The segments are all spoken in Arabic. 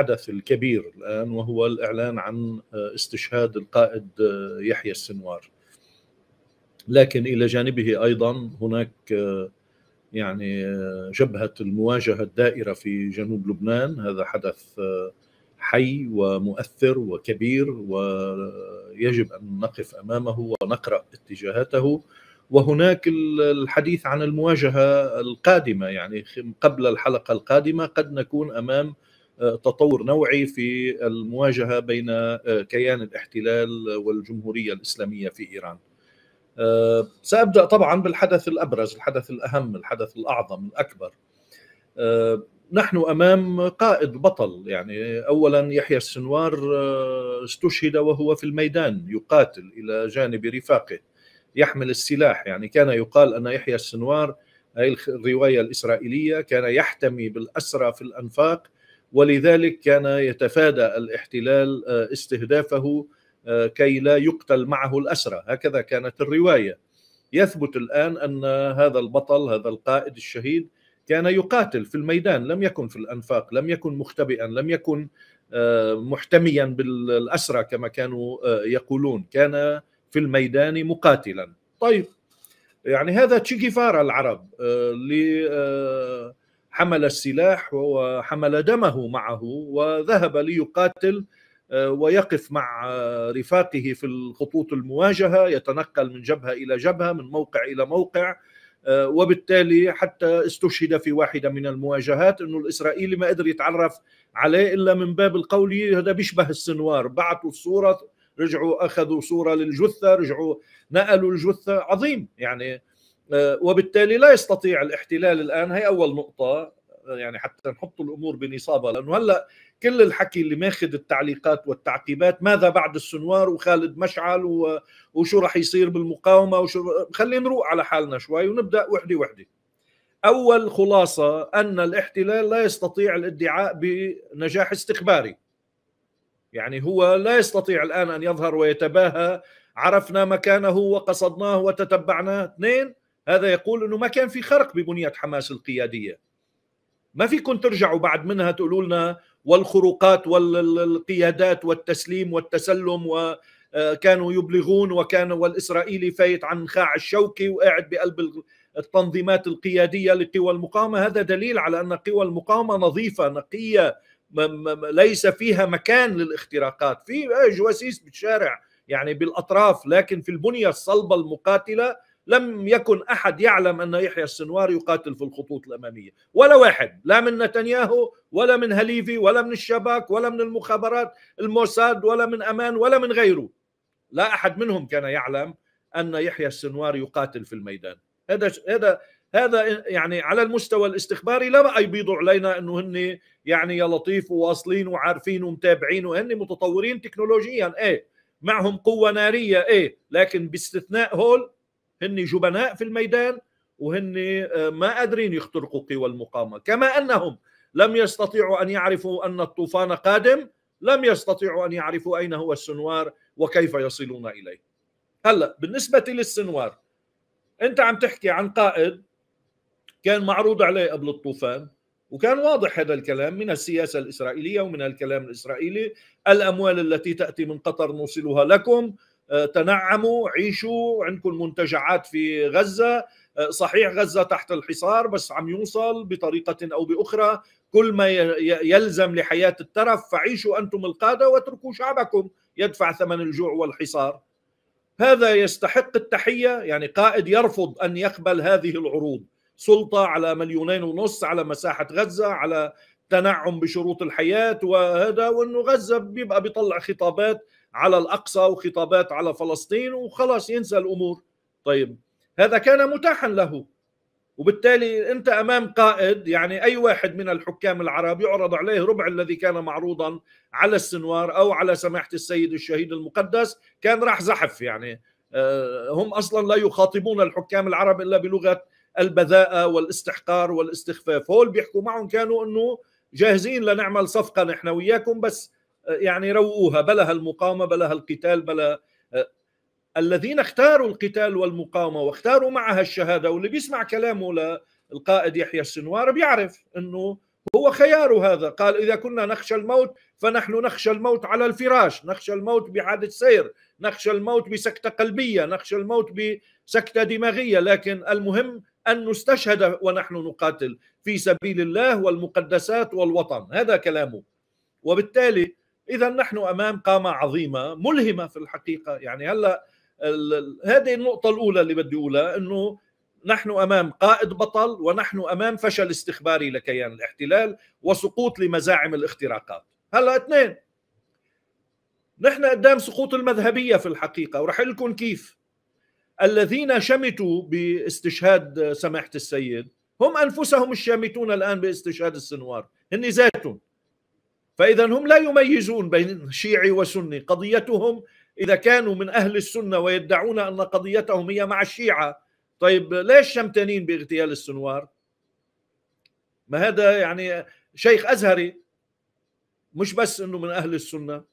الحدث الكبير الآن وهو الإعلان عن آه، استشهاد القائد آه، يحيى السنوار لكن إلى جانبه أيضا هناك آه، يعني جبهة المواجهة الدائرة في جنوب لبنان هذا حدث حي ومؤثر وكبير ويجب أن نقف أمامه ونقرأ اتجاهاته وهناك الحديث عن المواجهة القادمة يعني قبل الحلقة القادمة قد نكون أمام تطور نوعي في المواجهه بين آه، كيان الاحتلال والجمهوريه الاسلاميه في ايران. آه، سابدا طبعا بالحدث الابرز، الحدث الاهم، الحدث الاعظم، الاكبر. آه، نحن امام قائد بطل يعني اولا يحيى السنوار استشهد وهو في الميدان يقاتل الى جانب رفاقه يحمل السلاح يعني كان يقال ان يحيى السنوار هي الروايه الاسرائيليه كان يحتمي بالاسرى في الانفاق ولذلك كان يتفادى الاحتلال آه، استهدافه آه، كي لا يقتل معه الأسرى هكذا كانت الرواية يثبت الآن أن هذا البطل هذا القائد الشهيد كان يقاتل في الميدان لم يكن في الأنفاق لم يكن مختبئا لم يكن آه، محتميا بالأسرى كما كانوا يقولون كان في الميدان مقاتلا طيب يعني هذا تشيكيفارا العرب اللي حمل السلاح وحمل دمه معه وذهب ليقاتل آه، ويقف مع آه، رفاقه في الخطوط المواجهه يتنقل من جبهه الى جبهه من موقع الى موقع آه، وبالتالي حتى استشهد في واحده من المواجهات انه الاسرائيلي ما قدر يتعرف عليه الا من باب القول هذا بيشبه السنوار بعثوا الصوره رجعوا اخذوا صوره للجثه رجعوا نقلوا الجثه عظيم يعني آه، وبالتالي لا يستطيع الاحتلال الان هي اول نقطه آه، يعني حتى نحط الامور بنصابها لانه هلا كل الحكي اللي ماخذ التعليقات والتعقيبات ماذا بعد السنوار وخالد مشعل وشو رح يصير بالمقاومه وشو خلينا نروق على حالنا شوي ونبدا وحده وحده اول خلاصه ان الاحتلال لا يستطيع الادعاء بنجاح استخباري يعني هو لا يستطيع الان ان يظهر ويتباهى عرفنا مكانه وقصدناه وتتبعناه اثنين هذا يقول انه ما كان في خرق ببنيه حماس القياديه ما فيكم ترجعوا بعد منها تقولوا لنا والخروقات والقيادات والتسليم والتسلم وكانوا آه، يبلغون وكان والاسرائيلي فايت عن خاع الشوكي وقاعد بقلب التنظيمات القياديه لقوى المقاومه هذا دليل على ان قوى المقاومه نظيفه نقيه ليس فيها مكان للاختراقات في جواسيس بالشارع يعني بالاطراف لكن في البنيه الصلبه المقاتله لم يكن احد يعلم ان يحيى السنوار يقاتل في الخطوط الاماميه، ولا واحد، لا من نتنياهو ولا من هليفي ولا من الشباك ولا من المخابرات الموساد ولا من امان ولا من غيره. لا احد منهم كان يعلم ان يحيى السنوار يقاتل في الميدان. هذا هذا هذا يعني على المستوى الاستخباري لا بقى يبيضوا علينا انه هن يعني يا لطيف وواصلين وعارفين ومتابعين وهن متطورين تكنولوجيا ايه معهم قوه ناريه ايه لكن باستثناء هول هن جبناء في الميدان وهن آه، ما قادرين يخترقوا قوى المقاومة كما أنهم لم يستطيعوا أن يعرفوا أن الطوفان قادم لم يستطيعوا أن يعرفوا أين هو السنوار وكيف يصلون إليه هلأ بالنسبة للسنوار أنت عم تحكي عن قائد كان معروض عليه قبل الطوفان وكان واضح هذا الكلام من السياسة الإسرائيلية ومن الكلام الإسرائيلي الأموال التي تأتي من قطر نوصلها لكم آه، تنعموا عيشوا عندكم منتجعات في غزة آه، صحيح غزة تحت الحصار بس عم يوصل بطريقة أو بأخرى كل ما يلزم لحياة الترف فعيشوا أنتم القادة واتركوا شعبكم يدفع ثمن الجوع والحصار هذا يستحق التحية يعني قائد يرفض أن يقبل هذه العروض سلطة على مليونين ونص على مساحة غزة على تنعم بشروط الحياة وهذا وأنه غزة بيبقى بيطلع خطابات على الاقصى وخطابات على فلسطين وخلاص ينسى الامور طيب هذا كان متاحا له وبالتالي انت امام قائد يعني اي واحد من الحكام العرب يعرض عليه ربع الذي كان معروضا على السنوار او على سماحه السيد الشهيد المقدس كان راح زحف يعني آه، هم اصلا لا يخاطبون الحكام العرب الا بلغه البذاءه والاستحقار والاستخفاف هول بيحكوا معهم كانوا انه جاهزين لنعمل صفقه نحن وياكم بس يعني روقوها بلها المقاومه بلها القتال بلا الذين اختاروا القتال والمقاومه واختاروا معها الشهاده واللي بيسمع كلامه للقائد يحيى السنوار بيعرف انه هو خياره هذا قال إذا كنا نخشى الموت فنحن نخشى الموت على الفراش نخشى الموت بحادث سير نخشى الموت بسكتة قلبية نخشى الموت بسكتة دماغية لكن المهم أن نستشهد ونحن نقاتل في سبيل الله والمقدسات والوطن هذا كلامه وبالتالي اذا نحن امام قامه عظيمه ملهمه في الحقيقه يعني هلا ال... هذه النقطه الاولى اللي بدي اقولها انه نحن امام قائد بطل ونحن امام فشل استخباري لكيان الاحتلال وسقوط لمزاعم الاختراقات هلا اثنين نحن قدام سقوط المذهبيه في الحقيقه ورح لكم كيف الذين شمتوا باستشهاد سماحه السيد هم انفسهم الشامتون الان باستشهاد السنوار هن ذاتهم فإذا هم لا يميزون بين شيعي وسني قضيتهم إذا كانوا من أهل السنة ويدعون أن قضيتهم هي مع الشيعة طيب ليش شمتانين باغتيال السنوار ما هذا يعني شيخ أزهري مش بس أنه من أهل السنة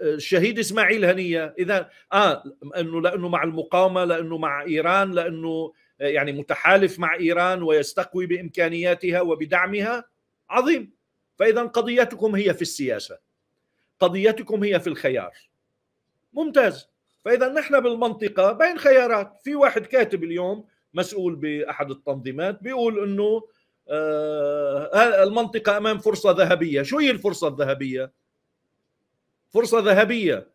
الشهيد اسماعيل هنيه اذا اه انه لانه مع المقاومه لانه مع ايران لانه يعني متحالف مع ايران ويستقوي بامكانياتها وبدعمها عظيم فاذا قضيتكم هي في السياسه قضيتكم هي في الخيار ممتاز فاذا نحن بالمنطقه بين خيارات في واحد كاتب اليوم مسؤول باحد التنظيمات بيقول انه آه،, آه المنطقه امام فرصه ذهبيه شو هي الفرصه الذهبيه فرصه ذهبيه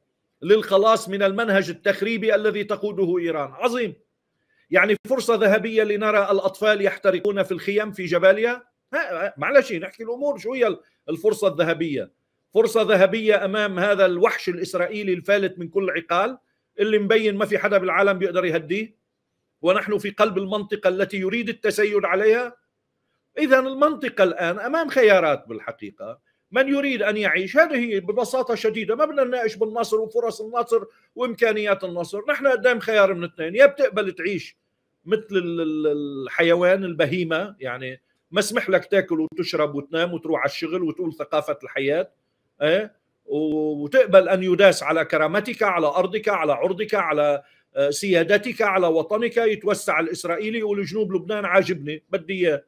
للخلاص من المنهج التخريبي الذي تقوده ايران عظيم يعني فرصه ذهبيه لنرى الاطفال يحترقون في الخيم في جباليا معلش نحكي الامور شو هي الفرصه الذهبيه فرصه ذهبيه امام هذا الوحش الاسرائيلي الفالت من كل عقال اللي مبين ما في حدا بالعالم بيقدر يهديه ونحن في قلب المنطقه التي يريد التسيد عليها اذا المنطقه الان امام خيارات بالحقيقه من يريد ان يعيش هذه هي ببساطه شديده ما بدنا نناقش بالنصر وفرص النصر وامكانيات النصر نحن قدام خيار من اثنين يا بتقبل تعيش مثل الحيوان البهيمه يعني ما اسمح لك تاكل وتشرب وتنام وتروح على الشغل وتقول ثقافه الحياه ايه وتقبل ان يداس على كرامتك على ارضك على عرضك على آه، سيادتك على وطنك يتوسع الاسرائيلي يقول جنوب لبنان عاجبني بدي اياه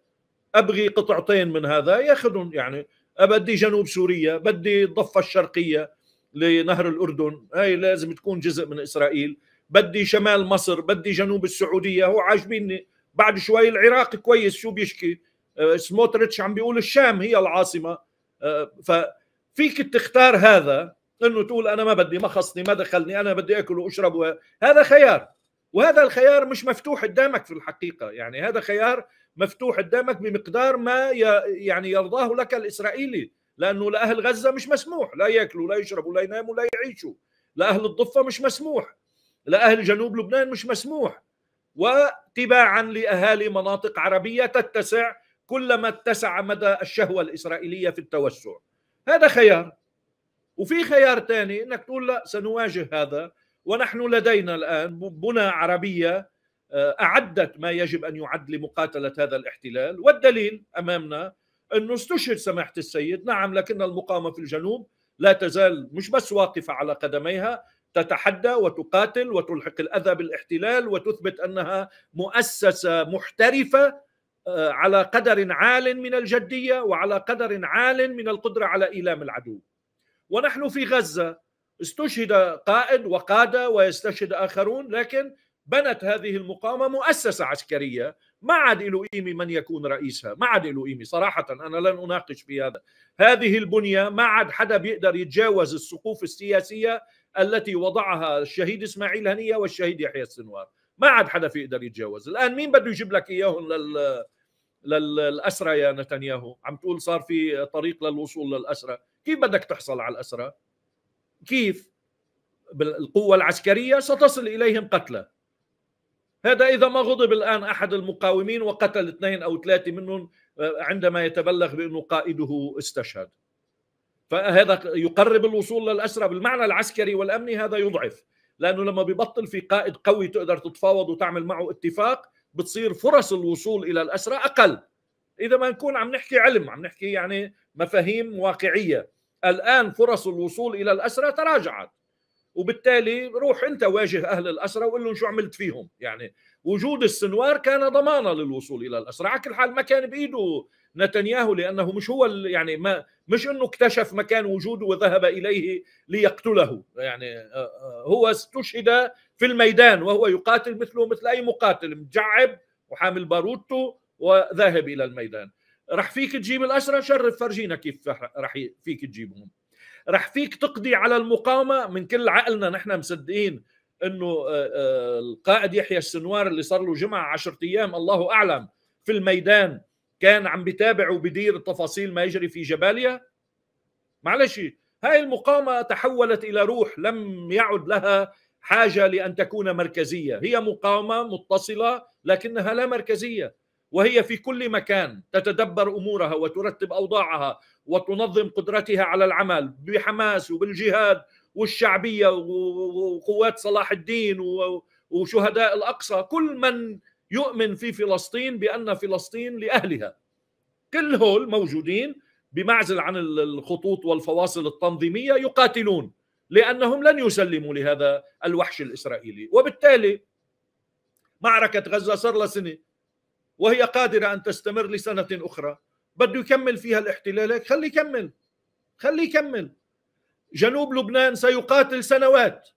ابغي قطعتين من هذا ياخذهم يعني بدي جنوب سوريا بدي الضفه الشرقيه لنهر الاردن هاي لازم تكون جزء من اسرائيل بدي شمال مصر بدي جنوب السعوديه هو عاجبني بعد شوي العراق كويس شو بيشكي آه، سموتريتش عم بيقول الشام هي العاصمه آه، ففيك تختار هذا انه تقول انا ما بدي ما خصني ما دخلني انا بدي اكل واشرب هذا خيار وهذا الخيار مش مفتوح قدامك في الحقيقه يعني هذا خيار مفتوح قدامك بمقدار ما يعني يرضاه لك الاسرائيلي لانه لاهل غزه مش مسموح لا ياكلوا لا يشربوا لا يناموا لا يعيشوا لاهل الضفه مش مسموح لاهل جنوب لبنان مش مسموح وتباعا لاهالي مناطق عربيه تتسع كلما اتسع مدى الشهوة الإسرائيلية في التوسع هذا خيار وفي خيار ثاني أنك تقول لا سنواجه هذا ونحن لدينا الآن بنى عربية آه، أعدت ما يجب أن يعد لمقاتلة هذا الاحتلال والدليل أمامنا أنه استشهد سماحة السيد نعم لكن المقاومة في الجنوب لا تزال مش بس واقفة على قدميها تتحدى وتقاتل وتلحق الأذى بالاحتلال وتثبت أنها مؤسسة محترفة آه، على قدر عال من الجديه وعلى قدر عال من القدره على ايلام العدو. ونحن في غزه استشهد قائد وقاده ويستشهد اخرون لكن بنت هذه المقاومه مؤسسه عسكريه ما عاد إلو قيمه من يكون رئيسها، ما عاد إلو قيمه صراحه انا لن اناقش في هذا. هذه البنيه ما عاد حدا بيقدر يتجاوز السقوف السياسيه التي وضعها الشهيد اسماعيل هنيه والشهيد يحيى السنوار، ما عاد حدا في يقدر يتجاوز، الان مين بده يجيب لك اياهم لل للاسرى يا نتنياهو عم تقول صار في طريق للوصول للاسرى كيف بدك تحصل على الاسرى كيف بالقوة العسكرية ستصل إليهم قتلى هذا إذا ما غضب الآن أحد المقاومين وقتل اثنين أو ثلاثة منهم آه، عندما يتبلغ بأنه قائده استشهد فهذا يقرب الوصول للأسرى بالمعنى العسكري والأمني هذا يضعف لأنه لما بيبطل في قائد قوي تقدر تتفاوض وتعمل معه اتفاق بتصير فرص الوصول الى الاسرى اقل اذا ما نكون عم نحكي علم عم نحكي يعني مفاهيم واقعيه الان فرص الوصول الى الاسرى تراجعت وبالتالي روح انت واجه اهل الاسرى وقول لهم شو عملت فيهم يعني وجود السنوار كان ضمانه للوصول الى الاسرى على كل حال ما كان بايده نتنياهو لانه مش هو يعني ما مش انه اكتشف مكان وجوده وذهب اليه ليقتله يعني آه، آه، هو استشهد في الميدان وهو يقاتل مثله مثل اي مقاتل متجعب وحامل بارودته وذاهب الى الميدان رح فيك تجيب الاسرى شرف فرجينا كيف رح فيك تجيبهم رح فيك تقضي على المقاومه من كل عقلنا نحن مصدقين انه آه، آه، القائد يحيى السنوار اللي صار له جمعه 10 ايام الله اعلم في الميدان كان عم بتابع وبدير تفاصيل ما يجري في جباليا معلش هاي المقاومه تحولت الى روح لم يعد لها حاجه لان تكون مركزيه هي مقاومه متصله لكنها لا مركزيه وهي في كل مكان تتدبر امورها وترتب اوضاعها وتنظم قدرتها على العمل بحماس وبالجهاد والشعبيه وقوات صلاح الدين وشهداء الاقصى كل من يؤمن في فلسطين بان فلسطين لاهلها كل هول موجودين بمعزل عن الخطوط والفواصل التنظيميه يقاتلون لانهم لن يسلموا لهذا الوحش الاسرائيلي وبالتالي معركه غزه صار لها سنه وهي قادره ان تستمر لسنه اخرى بده يكمل فيها الاحتلال خليه يكمل خليه يكمل جنوب لبنان سيقاتل سنوات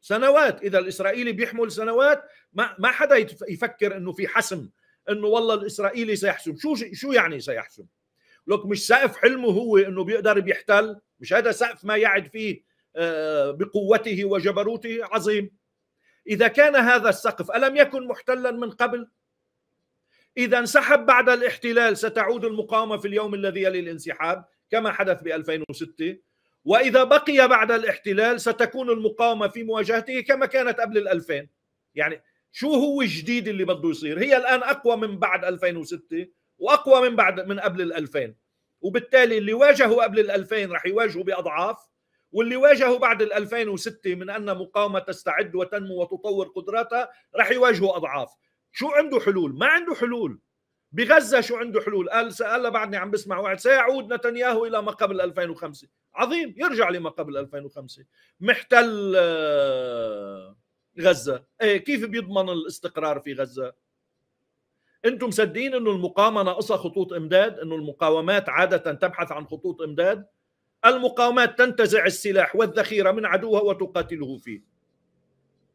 سنوات اذا الاسرائيلي بيحمل سنوات ما ما حدا يفكر انه في حسم انه والله الاسرائيلي سيحسم شو شو يعني سيحسم لك مش سقف حلمه هو انه بيقدر بيحتل مش هذا سقف ما يعد فيه آه، بقوته وجبروته عظيم اذا كان هذا السقف الم يكن محتلا من قبل اذا انسحب بعد الاحتلال ستعود المقاومه في اليوم الذي يلي الانسحاب كما حدث ب 2006 وإذا بقي بعد الاحتلال ستكون المقاومة في مواجهته كما كانت قبل الألفين يعني شو هو الجديد اللي بده يصير هي الآن أقوى من بعد 2006 وأقوى من بعد من قبل الألفين وبالتالي اللي واجهوا قبل الألفين رح يواجهوا بأضعاف واللي واجهوا بعد ال 2006 من ان مقاومه تستعد وتنمو وتطور قدراتها رح يواجهوا اضعاف شو عنده حلول ما عنده حلول بغزة شو عنده حلول قال هلا بعدني عم بسمع واحد سيعود نتنياهو إلى ما قبل 2005 عظيم يرجع لما قبل 2005 محتل آه، غزة إيه كيف بيضمن الاستقرار في غزة أنتم مصدقين أنه المقاومة ناقصة خطوط إمداد أنه المقاومات عادة تبحث عن خطوط إمداد المقاومات تنتزع السلاح والذخيرة من عدوها وتقاتله فيه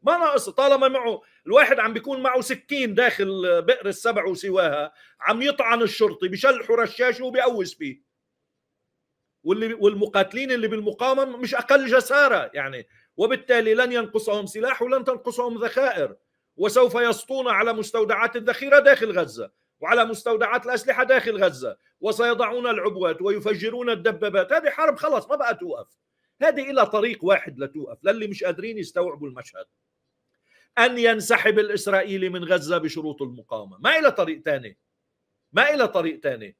ما ناقصه طالما معه الواحد عم بيكون معه سكين داخل بئر السبع وسواها عم يطعن الشرطي بشلحه رشاشه وبيقوس فيه واللي والمقاتلين اللي بالمقاومه مش اقل جساره يعني وبالتالي لن ينقصهم سلاح ولن تنقصهم ذخائر وسوف يسطون على مستودعات الذخيره داخل غزه وعلى مستودعات الاسلحه داخل غزه وسيضعون العبوات ويفجرون الدبابات هذه حرب خلاص ما بقى توقف هذه الى طريق واحد لتوقف للي مش قادرين يستوعبوا المشهد أن ينسحب الإسرائيلي من غزة بشروط المقاومة ما إلى طريق تاني ما إلى طريق تاني